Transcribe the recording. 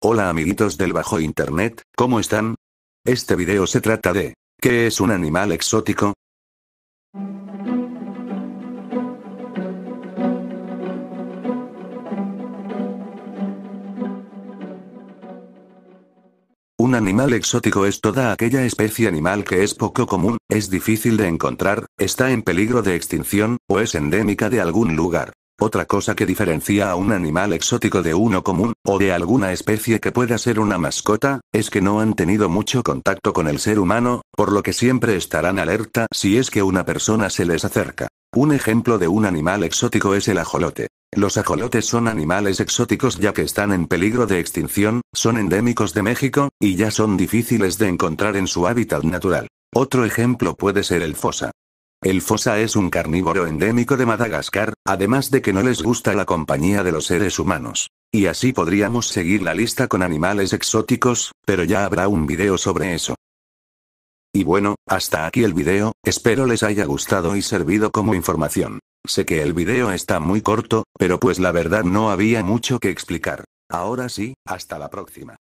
Hola amiguitos del bajo internet, ¿cómo están? Este video se trata de... ¿Qué es un animal exótico? Un animal exótico es toda aquella especie animal que es poco común, es difícil de encontrar, está en peligro de extinción, o es endémica de algún lugar. Otra cosa que diferencia a un animal exótico de uno común, o de alguna especie que pueda ser una mascota, es que no han tenido mucho contacto con el ser humano, por lo que siempre estarán alerta si es que una persona se les acerca. Un ejemplo de un animal exótico es el ajolote. Los ajolotes son animales exóticos ya que están en peligro de extinción, son endémicos de México, y ya son difíciles de encontrar en su hábitat natural. Otro ejemplo puede ser el fosa. El fosa es un carnívoro endémico de Madagascar, además de que no les gusta la compañía de los seres humanos. Y así podríamos seguir la lista con animales exóticos, pero ya habrá un video sobre eso. Y bueno, hasta aquí el video, espero les haya gustado y servido como información. Sé que el video está muy corto, pero pues la verdad no había mucho que explicar. Ahora sí, hasta la próxima.